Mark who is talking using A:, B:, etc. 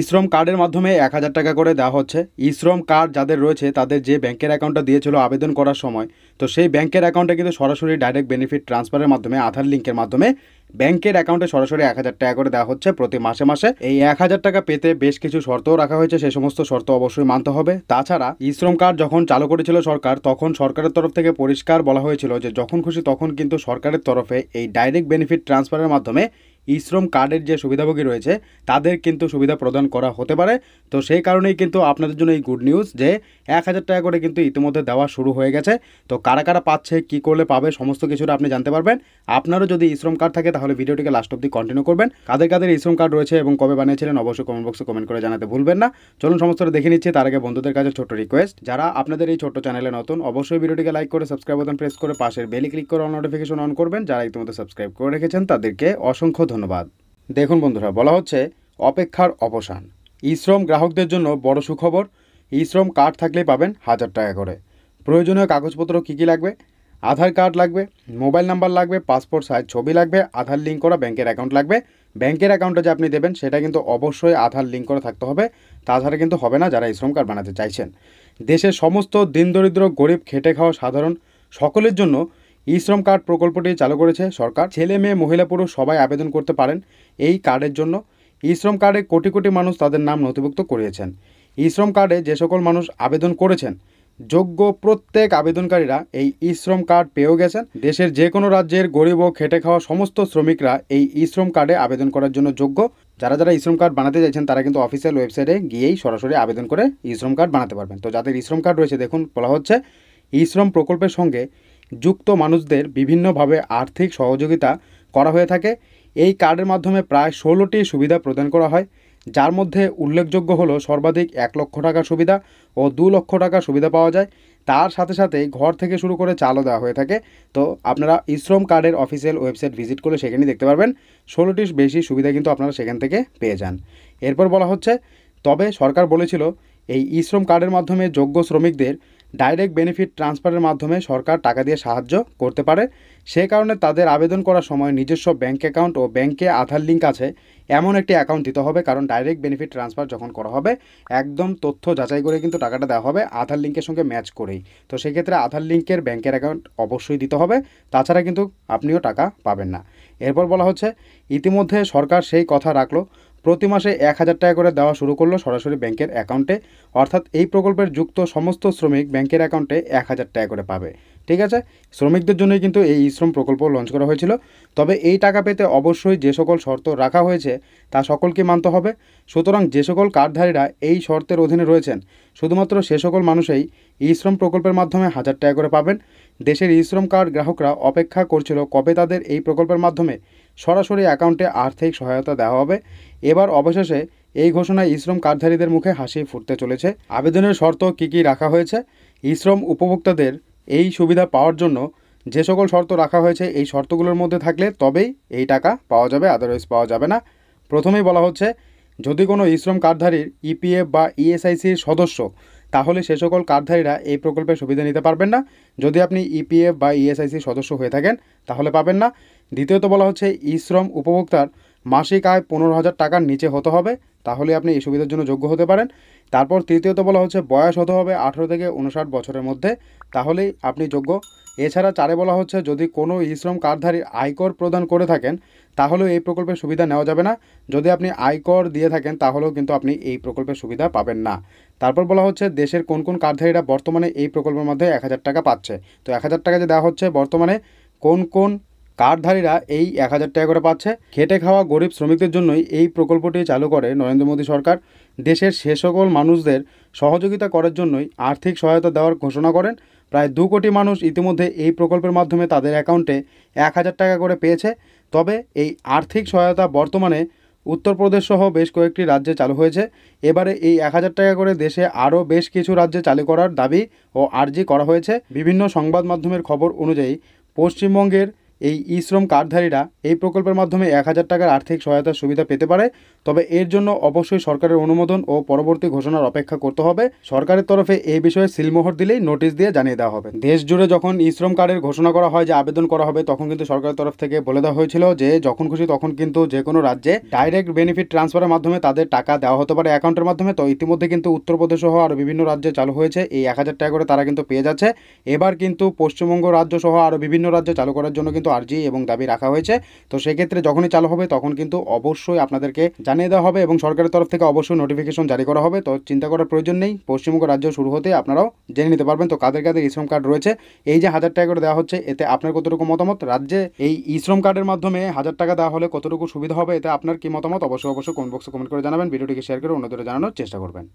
A: ইশ্রম কার্ডের মাধ্যমে এক হাজার টাকা করে দেওয়া হচ্ছে ইশ্রম কার্ড যাদের রয়েছে তাদের যে ব্যাংকের অ্যাকাউন্টটা দিয়েছিল আবেদন করার সময় তো সেই ব্যাংকের অ্যাকাউন্টে কিন্তু সরাসরি ডাইরেক্ট বেনিফিট ট্রান্সফারের মাধ্যমে আধার লিঙ্কের মাধ্যমে ব্যাংকের অ্যাকাউন্টে সরাসরি এক হাজার টাকা করে দেওয়া হচ্ছে প্রতি মাসে মাসে এই এক হাজার টাকা পেতে বেশ কিছু শর্তও রাখা হয়েছে সেই সমস্ত শর্ত অবশ্যই মানতে হবে তাছাড়া ইশ্রম কার্ড যখন চালু করেছিল সরকার তখন সরকারের তরফ থেকে পরিষ্কার বলা হয়েছিল যে যখন খুশি তখন কিন্তু সরকারের তরফে এই ডাইরেক্ট বেনিফিট ট্রান্সফারের মাধ্যমে ই শ্রম কার্ডের যে সুবিধাভোগী রয়েছে তাদের কিন্তু সুবিধা প্রদান করা হতে পারে তো সেই কারণেই কিন্তু আপনাদের জন্য এই গুড নিউজ যে এক হাজার টাকা করে কিন্তু ইতিমধ্যে দেওয়া শুরু হয়ে গেছে তো কারা কারা পাচ্ছে কি করলে পাবে সমস্ত কিছুটা আপনি জানতে পারবেন আপনারও যদি ই শ্রম কার্ড থাকে তাহলে ভিডিওটিকে লাস্ট অব্দি কন্টিনিউ করবেন কাদের কাদের ই শ্রম কার্ড রয়েছে এবং কবে বানিয়েছিলেন অবশ্যই কমেন্ট বক্সে কমেন্ট করে জানাতে ভুলবেন না চলুন সমস্তটা দেখে নিচ্ছি তার আগে বন্ধুদের কাছে ছোট্ট রিকোয়েস্ট যারা আপনাদের এই ছোট চ্যানেলে নতুন অবশ্যই ভিডিওটিকে লাইক করে সাবস্ক্রাইব বাটন প্রেস করে পাশের বেলি ক্লিক করে অল নোটিফিকেশন অন করবেন যারা ইতিমধ্যে সাবস্ক্রাইব করে রেখেছেন তাদেরকে অসংখ্য ধন্যবাদ দেখুন বন্ধুরা বলা হচ্ছে অপেক্ষার অবসান ইশ্রম গ্রাহকদের জন্য বড় সুখবর ইশ্রম কার্ড থাকলেই পাবেন হাজার টাকা করে প্রয়োজনীয় কাগজপত্র কী কী লাগবে আধার কার্ড লাগবে মোবাইল নাম্বার লাগবে পাসপোর্ট সাইজ ছবি লাগবে আধার লিঙ্ক করা ব্যাংকের অ্যাকাউন্ট লাগবে ব্যাংকের অ্যাকাউন্টে যে আপনি দেবেন সেটা কিন্তু অবশ্যই আধার লিঙ্ক করে থাকতে হবে তাছাড়া কিন্তু হবে না যারা শ্রম কার্ড বানাতে চাইছেন দেশের সমস্ত দিন দরিদ্র গরিব খেটে খাওয়া সাধারণ সকলের জন্য ই শ্রম কার্ড প্রকল্পটি চালু করেছে সরকার ছেলে মেয়ে মহিলা পুরুষ সবাই আবেদন করতে পারেন এই কার্ডের জন্য ই শ্রম কার্ডে কোটি কোটি মানুষ তাদের নাম নথিভুক্ত করিয়েছেন ই শ্রম কার্ডে যে সকল মানুষ আবেদন করেছেন যোগ্য প্রত্যেক আবেদনকারীরা এই ই শ্রম কার্ড পেয়েও গেছেন দেশের যে কোনো রাজ্যের গরিব ও খেটে খাওয়া সমস্ত শ্রমিকরা এই ই শ্রম কার্ডে আবেদন করার জন্য যোগ্য যারা যারা শ্রম কার্ড বানাতে চাইছেন তারা কিন্তু অফিসিয়াল ওয়েবসাইটে গিয়েই সরাসরি আবেদন করে ই শ্রম কার্ড বানাতে পারবেন তো যাদের ই শ্রম কার্ড রয়েছে দেখুন বলা হচ্ছে ই শ্রম প্রকল্পের সঙ্গে যুক্ত মানুষদের বিভিন্নভাবে আর্থিক সহযোগিতা করা হয়ে থাকে এই কার্ডের মাধ্যমে প্রায় ষোলোটি সুবিধা প্রদান করা হয় যার মধ্যে উল্লেখযোগ্য হল সর্বাধিক এক লক্ষ টাকা সুবিধা ও দু লক্ষ টাকা সুবিধা পাওয়া যায় তার সাথে সাথে ঘর থেকে শুরু করে চালও দেওয়া হয়ে থাকে তো আপনারা ইশ্রম কার্ডের অফিসিয়াল ওয়েবসাইট ভিজিট করলে সেখানেই দেখতে পারবেন ষোলোটির বেশি সুবিধা কিন্তু আপনারা সেখান থেকে পেয়ে যান এরপর বলা হচ্ছে তবে সরকার বলেছিল এই ইশ্রম কার্ডের মাধ্যমে যোগ্য শ্রমিকদের ডাইরেক্ট বেনিফিট ট্রান্সফারের মাধ্যমে সরকার টাকা দিয়ে সাহায্য করতে পারে সে কারণে তাদের আবেদন করার সময় নিজস্ব ব্যাঙ্ক অ্যাকাউন্ট ও ব্যাংকে আধার লিঙ্ক আছে এমন একটি অ্যাকাউন্ট দিতে হবে কারণ ডাইরেক্ট বেনিফিট ট্রান্সফার যখন করা হবে একদম তথ্য যাচাই করে কিন্তু টাকাটা দেওয়া হবে আধার লিঙ্কের সঙ্গে ম্যাচ করেই তো সেক্ষেত্রে আধার লিঙ্কের ব্যাংকের অ্যাকাউন্ট অবশ্যই দিতে হবে তাছাড়া কিন্তু আপনিও টাকা পাবেন না এরপর বলা হচ্ছে ইতিমধ্যে সরকার সেই কথা রাখলো প্রতি মাসে এক হাজার টাকা করে দেওয়া শুরু করলো সরাসরি ব্যাংকের অ্যাকাউন্টে অর্থাৎ এই প্রকল্পের যুক্ত সমস্ত শ্রমিক ব্যাংকের অ্যাকাউন্টে এক হাজার টাকা করে পাবে ঠিক আছে শ্রমিকদের জন্যই কিন্তু এই ইশ্রম প্রকল্প লঞ্চ করা হয়েছিল তবে এই টাকা পেতে অবশ্যই যে সকল শর্ত রাখা হয়েছে তা সকলকে মানতে হবে সুতরাং যে সকল কার্ডধারীরা এই শর্তের অধীনে রয়েছেন শুধুমাত্র সে সকল মানুষেই ই শ্রম প্রকল্পের মাধ্যমে হাজার টাকা করে পাবেন দেশের ই শ্রম কার্ড গ্রাহকরা অপেক্ষা করছিল কবে তাদের এই প্রকল্পের মাধ্যমে সরাসরি অ্যাকাউন্টে আর্থিক সহায়তা দেওয়া হবে এবার অবশেষে এই ঘোষণায় ইশ্রম কার্ডধারীদের মুখে হাসি ফুটতে চলেছে আবেদনের শর্ত কি কি রাখা হয়েছে ইশ্রম উপভোক্তাদের এই সুবিধা পাওয়ার জন্য যে সকল শর্ত রাখা হয়েছে এই শর্তগুলোর মধ্যে থাকলে তবেই এই টাকা পাওয়া যাবে আদারওয়াইজ পাওয়া যাবে না প্রথমেই বলা হচ্ছে যদি কোনো ইশ্রম কার্ডধারীর ইপিএফ e বা ইএসআইসির e সদস্য তাহলে সে সকল কার্ডধারীরা এই প্রকল্পের সুবিধা নিতে পারবেন না যদি আপনি ইপিএফ e বা ইএসআইসির সদস্য হয়ে থাকেন তাহলে পাবেন না দ্বিতীয়ত বলা হচ্ছে ইশ্রম উপভোক্তার মাসিক আয় পনেরো হাজার টাকার নিচে হতে হবে তাহলে আপনি এই সুবিধার জন্য যোগ্য হতে পারেন তারপর তৃতীয়ত বলা হচ্ছে বয়স হতে হবে আঠেরো থেকে উনষাট বছরের মধ্যে তাহলেই আপনি যোগ্য এছাড়া চারে বলা হচ্ছে যদি কোনো ই শ্রম কার্ডধারী আয়কর প্রদান করে থাকেন তাহলেও এই প্রকল্পের সুবিধা নেওয়া যাবে না যদি আপনি আয়কর দিয়ে থাকেন তাহলেও কিন্তু আপনি এই প্রকল্পের সুবিধা পাবেন না তারপর বলা হচ্ছে দেশের কোন কোন কার্ডধারীরা বর্তমানে এই প্রকল্পের মধ্যে এক হাজার টাকা পাচ্ছে তো এক হাজার টাকা যে দেওয়া হচ্ছে বর্তমানে কোন কোন কার্ডধারীরা এই এক হাজার টাকা করে পাচ্ছে খেটে খাওয়া গরিব শ্রমিকদের জন্যই এই প্রকল্পটি চালু করে নরেন্দ্র মোদী সরকার দেশের সে সকল মানুষদের সহযোগিতা করার জন্যই আর্থিক সহায়তা দেওয়ার ঘোষণা করেন প্রায় দু কোটি মানুষ ইতিমধ্যে এই প্রকল্পের মাধ্যমে তাদের অ্যাকাউন্টে এক হাজার টাকা করে পেয়েছে তবে এই আর্থিক সহায়তা বর্তমানে উত্তরপ্রদেশ সহ বেশ কয়েকটি রাজ্যে চালু হয়েছে এবারে এই এক হাজার টাকা করে দেশে আরও বেশ কিছু রাজ্যে চালু করার দাবি ও আর্জি করা হয়েছে বিভিন্ন সংবাদ মাধ্যমের খবর অনুযায়ী পশ্চিমবঙ্গের এই ই শ্রম কার্ডধারীরা এই প্রকল্পের মাধ্যমে এক হাজার টাকার আর্থিক সহায়তার সুবিধা পেতে পারে তবে এর জন্য অবশ্যই সরকারের অনুমোদন ও পরবর্তী ঘোষণার অপেক্ষা করতে হবে সরকারের তরফে এই বিষয়ে সিলমোহর দিলেই নোটিশ দিয়ে জানিয়ে দেওয়া হবে দেশ জুড়ে যখন ই শ্রম কার্ডের ঘোষণা করা হয় যে আবেদন করা হবে তখন কিন্তু সরকারের তরফ থেকে বলে দেওয়া হয়েছিল যে যখন খুশি তখন কিন্তু যে কোনো রাজ্যে ডাইরেক্ট বেনিফিট ট্রান্সফারের মাধ্যমে তাদের টাকা দেওয়া হতে পারে অ্যাকাউন্টের মাধ্যমে তো ইতিমধ্যে কিন্তু উত্তরপ্রদেশ সহ আরও বিভিন্ন রাজ্যে চালু হয়েছে এই এক হাজার টাকা করে তারা কিন্তু পেয়ে যাচ্ছে এবার কিন্তু পশ্চিমবঙ্গ রাজ্য সহ আরও বিভিন্ন রাজ্যে চালু করার জন্য কিন্তু আর্জি এবং দাবি রাখা হয়েছে তো সেক্ষেত্রে যখনই চালু হবে তখন কিন্তু অবশ্যই আপনাদেরকে জানিয়ে দেওয়া হবে এবং সরকারের তরফ থেকে অবশ্যই নোটিফিকেশন জারি করা হবে তো চিন্তা করার প্রয়োজন নেই পশ্চিমবঙ্গ রাজ্য শুরু হতে আপনারাও জেনে নিতে পারবেন তো কাদের কাদের ইশ্রম কার্ড রয়েছে এই যে হাজার টাকা করে দেওয়া হচ্ছে এতে আপনার কতটুকু মতামত রাজ্যে এই ইশ্রম কার্ডের মাধ্যমে হাজার টাকা দেওয়া হলে কতটুকু সুবিধা হবে এতে আপনার কি মতামত অবশ্যই অবশ্যই কমেন্ট বক্সে কমেন্ট করে জানাবেন ভিডিওটিকে শেয়ার করে অন্যদের জানানোর চেষ্টা করবেন